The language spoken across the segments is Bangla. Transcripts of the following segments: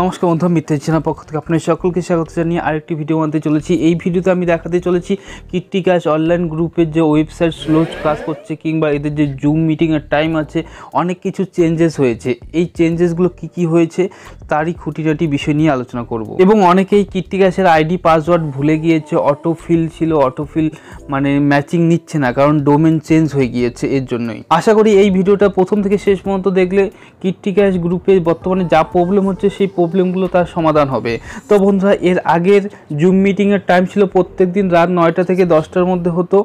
নমস্কার বন্ধু চেনার পক্ষ থেকে আপনার সকলকে স্বাগত জানিয়ে আরেকটি ভিডিও আনতে চলেছি এই ভিডিওতে আমি দেখাতে চলেছি কিট্টি ক্যাশ অনলাইন গ্রুপের যে ওয়েবসাইট স্লো কাজ করছে কিংবা এদের যে জুম মিটিংয়ের টাইম আছে অনেক কিছু চেঞ্জেস হয়েছে এই চেঞ্জেসগুলো কি কি হয়েছে তারই খুঁটিনাটি বিষয় নিয়ে আলোচনা করব এবং অনেকেই কিট্টি ক্যাশের আইডি পাসওয়ার্ড ভুলে গিয়েছে অটোফিল ছিল অটোফিল মানে ম্যাচিং নিচ্ছে না কারণ ডোমেন চেঞ্জ হয়ে গিয়েছে এর জন্যই আশা করি এই ভিডিওটা প্রথম থেকে শেষ পর্যন্ত দেখলে কিট্টি ক্যাশ গ্রুপে বর্তমানে যা প্রবলেম হচ্ছে সেই প্রবলেমগুলো তার সমাধান হবে তো বন্ধুরা এর আগের জুম মিটিংয়ের টাইম ছিল প্রত্যেক দিন রাত নয়টা থেকে দশটার মধ্যে হতো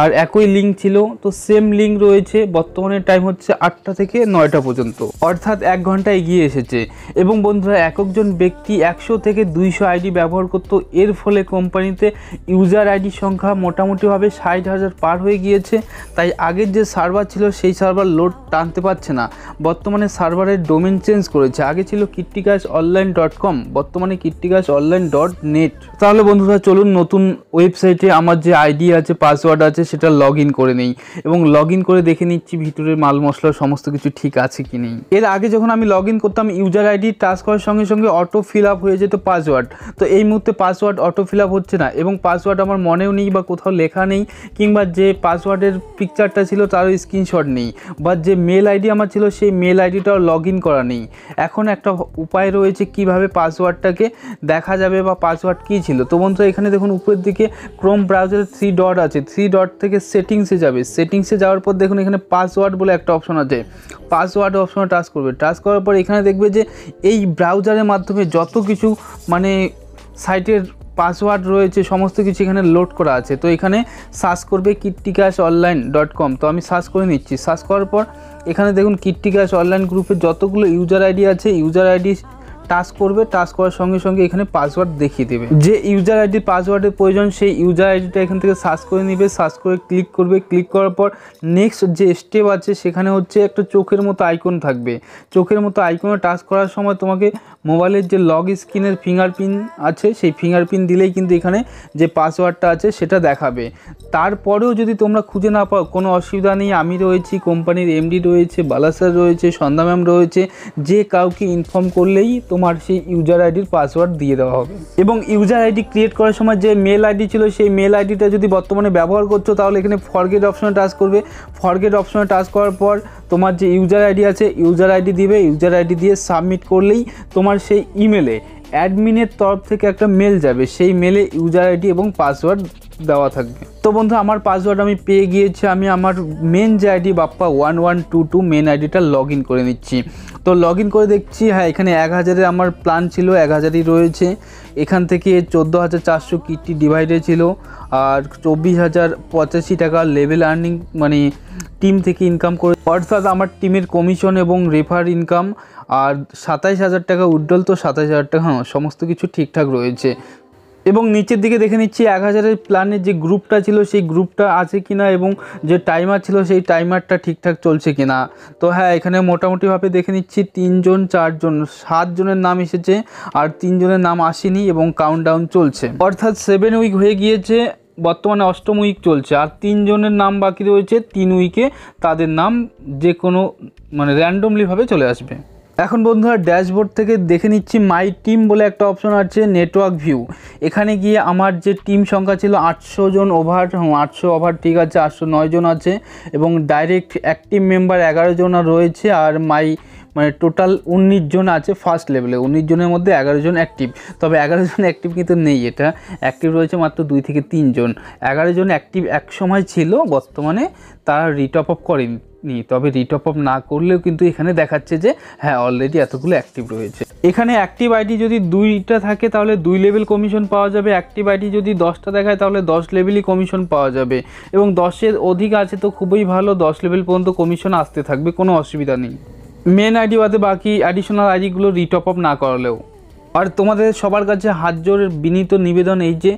আর একই লিঙ্ক ছিল তো সেম লিঙ্ক রয়েছে বর্তমানে টাইম হচ্ছে আটটা থেকে নয়টা পর্যন্ত অর্থাৎ এক ঘন্টা এগিয়ে এসেছে এবং বন্ধুরা এককজন ব্যক্তি একশো থেকে দুইশো আইডি ব্যবহার করত এর ফলে কোম্পানিতে ইউজার আইডি সংখ্যা মোটামুটিভাবে ষাট হাজার পার হয়ে গিয়েছে তাই আগের যে সার্ভার ছিল সেই সার্ভার লোড টানতে পারছে না বর্তমানে সার্ভারের ডোমেন চেঞ্জ করেছে আগে ছিল কিট্টিকাস অনলাইন ডট কম বর্তমানে কিট্টিকাস অনলাইন ডট নেট তাহলে বন্ধুরা চলুন নতুন ওয়েবসাইটে আমার যে আইডি আছে পাসওয়ার্ড আছে আছে সেটা লগ ইন করে নেই এবং লগ ইন করে দেখে নিচ্ছি ভিতরে মাল মশলা সমস্ত কিছু ঠিক আছে কি নেই এর আগে যখন আমি লগ ইন করতাম ইউজার আইডি টাচ করার সঙ্গে সঙ্গে অটো ফিল আপ হয়ে যেত পাসওয়ার্ড তো এই মুহূর্তে পাসওয়ার্ড অটো ফিল আপ হচ্ছে না এবং পাসওয়ার্ড আমার মনেও নেই বা কোথাও লেখা নেই কিংবা যে পাসওয়ার্ডের পিকচারটা ছিল তারও স্ক্রিনশট নেই বা যে মেল আইডি আমার ছিল সেই মেল আইডিটাও লগ ইন করা নেই এখন একটা উপায় রয়েছে কিভাবে পাসওয়ার্ডটাকে দেখা যাবে বা পাসওয়ার্ড কী ছিল তো বন্ধু এখানে দেখুন উপরের দিকে ক্রোম ব্রাউজারের থ্রি ডট আছে থ্রি ডট পাসওয়ার্ড থেকে সেটিংসে যাবে সেটিংসে যাওয়ার পর দেখুন এখানে পাসওয়ার্ড বলে একটা অপশন আছে পাসওয়ার্ড অপশনে টাচ করবে টাচ করার পর এখানে দেখবে যে এই ব্রাউজারের মাধ্যমে যত কিছু মানে সাইটের পাসওয়ার্ড রয়েছে সমস্ত কিছু এখানে লোড করা আছে তো এখানে সার্চ করবে কিট্টিকাস অনলাইন ডট কম তো আমি সার্চ করে নিচ্ছি সার্চ করার পর এখানে দেখুন কিট্টিকাস অনলাইন গ্রুপে যতগুলো ইউজার আইডি আছে ইউজার আইডি টাচ করবে টাচ করার সঙ্গে সঙ্গে এখানে পাসওয়ার্ড দেখিয়ে দেবে যে ইউজার আইডি পাসওয়ার্ডের প্রয়োজন সেই ইউজার আইডিটা এখান থেকে সার্চ করে নেবে সার্চ করে ক্লিক করবে ক্লিক করার পর নেক্সট যে স্টেপ আছে সেখানে হচ্ছে একটা চোখের মতো আইকন থাকবে চোখের মতো আইকনে টাচ করার সময় তোমাকে মোবাইলের যে লগ স্ক্রিনের ফিঙ্গারপ্রিন্ট আছে সেই ফিঙ্গারপ্রিন্ট দিলেই কিন্তু এখানে যে পাসওয়ার্ডটা আছে সেটা দেখাবে তারপরেও যদি তোমরা খুঁজে না পাও কোনো অসুবিধা নেই আমি রয়েছি কোম্পানির এমডি রয়েছে বালাসার রয়েছে সন্ধ্যা ম্যাম রয়েছে যে কাউকে ইনফর্ম করলেই তো তোমার সেই ইউজার আইডির পাসওয়ার্ড দিয়ে দেওয়া হবে এবং ইউজার আইডি ক্রিয়েট করার সময় যে মেল আইডি ছিল সেই মেল আইডিটা যদি বর্তমানে ব্যবহার করছো তাহলে এখানে ফরগেট অপশনে টাচ করবে ফরগেট অপশনে টাচ করার পর তোমার যে ইউজার আইডি আছে ইউজার আইডি দিবে ইউজার আইডি দিয়ে সাবমিট করলেই তোমার সেই ইমেলে অ্যাডমিনের তরফ থেকে একটা মেল যাবে সেই মেলে ইউজার আইডি এবং পাসওয়ার্ড দেওয়া থাকবে তো বন্ধু আমার পাসওয়ার্ড আমি পেয়ে গিয়েছি আমি আমার মেন যে ID Bappa one one two two main আইডিটা লগ ইন করে নিচ্ছি তো লগ ইন করে দেখছি হ্যাঁ এখানে এক হাজারের আমার প্ল্যান ছিল এক হাজারই রয়েছে এখান থেকে চোদ্দো হাজার চারশো কিটটি ডিভাইডে ছিল আর চব্বিশ হাজার পঁচাশি টাকা লেভেল আর্নিং মানে টিম থেকে ইনকাম করে অর্থাৎ আমার টিমের কমিশন এবং রেফার ইনকাম আর সাতাইশ হাজার টাকা উড্ডল তো সাতাইশ হাজার টাকা হ্যাঁ সমস্ত কিছু ঠিকঠাক রয়েছে এবং নিচের দিকে দেখে নিচ্ছি এক হাজারের প্ল্যানের যে গ্রুপটা ছিল সেই গ্রুপটা আছে কিনা এবং যে টাইমার ছিল সেই টাইমারটা ঠিকঠাক চলছে কিনা তো হ্যাঁ এখানে মোটামুটিভাবে দেখে নিচ্ছি তিনজন চারজন সাতজনের নাম এসেছে আর তিনজনের নাম আসেনি এবং কাউন্টডাউন চলছে অর্থাৎ সেভেন উইক হয়ে গিয়েছে বর্তমানে অষ্টম উইক চলছে আর তিনজনের নাম বাকি রয়েছে তিন উইকে তাদের নাম যে কোনো মানে র্যান্ডমলিভাবে চলে আসবে এখন বন্ধুরা ড্যাশবোর্ড থেকে দেখে নিচ্ছি মাই টিম বলে একটা অপশন আছে নেটওয়ার্ক ভিউ এখানে গিয়ে আমার যে টিম সংখ্যা ছিল আটশো জন ওভার আটশো ওভার ঠিক আছে আটশো জন আছে এবং ডাইরেক্ট অ্যাক্টিভ মেম্বার এগারো জন রয়েছে আর মাই মানে টোটাল উনিশ জন আছে ফার্স্ট লেভেলে উনিশ জনের মধ্যে এগারো জন অ্যাক্টিভ তবে এগারো জন অ্যাক্টিভ কিন্তু নেই এটা অ্যাক্টিভ রয়েছে মাত্র দুই থেকে তিনজন এগারো জন অ্যাক্টিভ এক সময় ছিল বর্তমানে তারা রিটপ আপ করেনি নি তবে রিটপ আপ না করলেও কিন্তু এখানে দেখাচ্ছে যে হ্যাঁ অলরেডি এতগুলো অ্যাক্টিভ রয়েছে এখানে অ্যাক্টিভ আইডি যদি দুইটা থাকে তাহলে দুই লেভেল কমিশন পাওয়া যাবে অ্যাক্টিভ আইডি যদি দশটা দেখায় তাহলে দশ লেভেলই কমিশন পাওয়া যাবে এবং দশের অধিক আছে তো খুবই ভালো দশ লেভেল পর্যন্ত কমিশন আসতে থাকবে কোনো অসুবিধা নেই মেন আইডি বাদে বাকি অ্যাডিশনাল আইডিগুলো রিটপ আপ না করালেও আর তোমাদের সবার কাছে হাত জোর বিনীত নিবেদন এই যে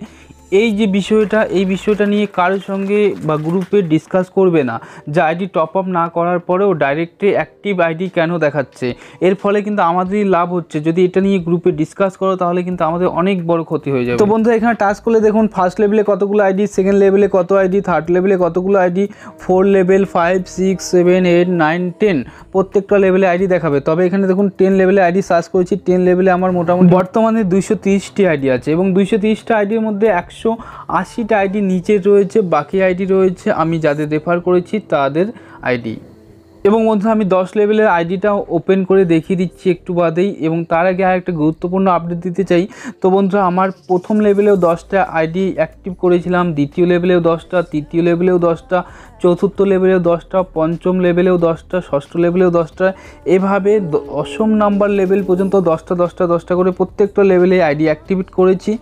এই যে বিষয়টা এই বিষয়টা নিয়ে কারোর সঙ্গে বা গ্রুপে ডিসকাস করবে না যে আইডি টপ আপ না করার পরেও ডাইরেক্টে অ্যাক্টিভ আইডি কেন দেখাচ্ছে এর ফলে কিন্তু আমাদেরই লাভ হচ্ছে যদি এটা নিয়ে গ্রুপে ডিসকাস করো তাহলে কিন্তু আমাদের অনেক বড় ক্ষতি হয়ে যাবে তো বন্ধু এখানে টাচ করলে দেখুন ফার্স্ট লেভেলে কতগুলো আইডি সেকেন্ড লেভেলে কত আইডি থার্ড লেভেলে কতগুলো ID four level five six seven eight nine ten প্রত্যেকটা লেভেলে আইডি দেখাবে তবে এখানে দেখুন টেন লেভেলে আইডি সার্চ করেছি টেন লেভেলে আমার মোটামুটি বর্তমানে দুইশো তিরিশটি আইডি আছে এবং দুইশো তিরিশটা আইডির মধ্যে একশো একশো আশিটা আইডি নিচে রয়েছে বাকি আইডি রয়েছে আমি যাদের রেফার করেছি তাদের আইডি এবং বন্ধু আমি দশ লেভেলের আইডিটা ওপেন করে দেখিয়ে দিচ্ছি একটু বাদেই এবং তার আগে আর একটা গুরুত্বপূর্ণ আপডেট দিতে চাই তো বন্ধুরা আমার প্রথম লেভেলেও দশটা আইডি অ্যাক্টিভ করেছিলাম দ্বিতীয় লেভেলেও দশটা তৃতীয় লেভেলেও দশটা চতুর্থ লেভেলেও দশটা পঞ্চম লেভেলেও দশটা ষষ্ঠ লেভেলেও দশটা এভাবে অসম নাম্বার লেভেল পর্যন্ত দশটা দশটা দশটা করে প্রত্যেকটা লেভেলে আইডি অ্যাক্টিভেট করেছি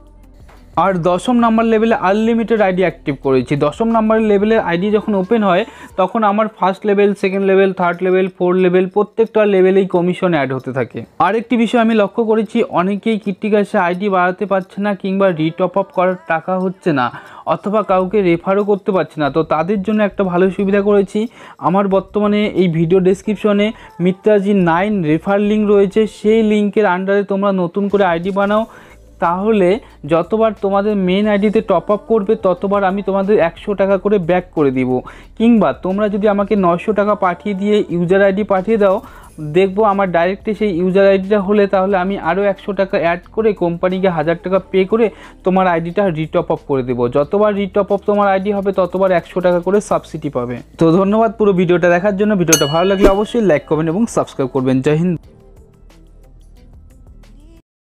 আর দশম নাম্বার লেভেলে আনলিমিটেড আইডি অ্যাক্টিভ করেছি দশম নাম্বার লেভেলের আইডি যখন ওপেন হয় তখন আমার first level second level third level four level প্রত্যেকটা লেভেলেই কমিশন অ্যাড হতে থাকে আরেকটি বিষয় আমি লক্ষ্য করেছি অনেকেই গাছে আইডি বাড়াতে পারছে না কিংবা রিটপ আপ করার টাকা হচ্ছে না অথবা কাউকে রেফারও করতে পারছে না তো তাদের জন্য একটা ভালো সুবিধা করেছি আমার বর্তমানে এই ভিডিও ডেসক্রিপশনে মিত্রাজি নাইন রেফার লিঙ্ক রয়েছে সেই লিঙ্কের আন্ডারে তোমরা নতুন করে আইডি বানাও তাহলে যতবার তোমাদের মেন আইডিতে টপ আপ করবে ততবার আমি তোমাদের একশো টাকা করে ব্যাক করে দিব কিংবা তোমরা যদি আমাকে নশো টাকা পাঠিয়ে দিয়ে ইউজার আইডি পাঠিয়ে দাও দেখবো আমার ডাইরেক্টে সেই ইউজার আইডিটা হলে তাহলে আমি আরও একশো টাকা অ্যাড করে কোম্পানিকে হাজার টাকা পে করে তোমার আইডিটা রিটপ আপ করে দেবো যতবার রিটপ আপ তোমার আইডি হবে ততবার একশো টাকা করে সাবসিডি পাবে তো ধন্যবাদ পুরো ভিডিওটা দেখার জন্য ভিডিওটা ভালো লাগলে অবশ্যই লাইক করবেন এবং সাবস্ক্রাইব করবেন জয় হিন্দ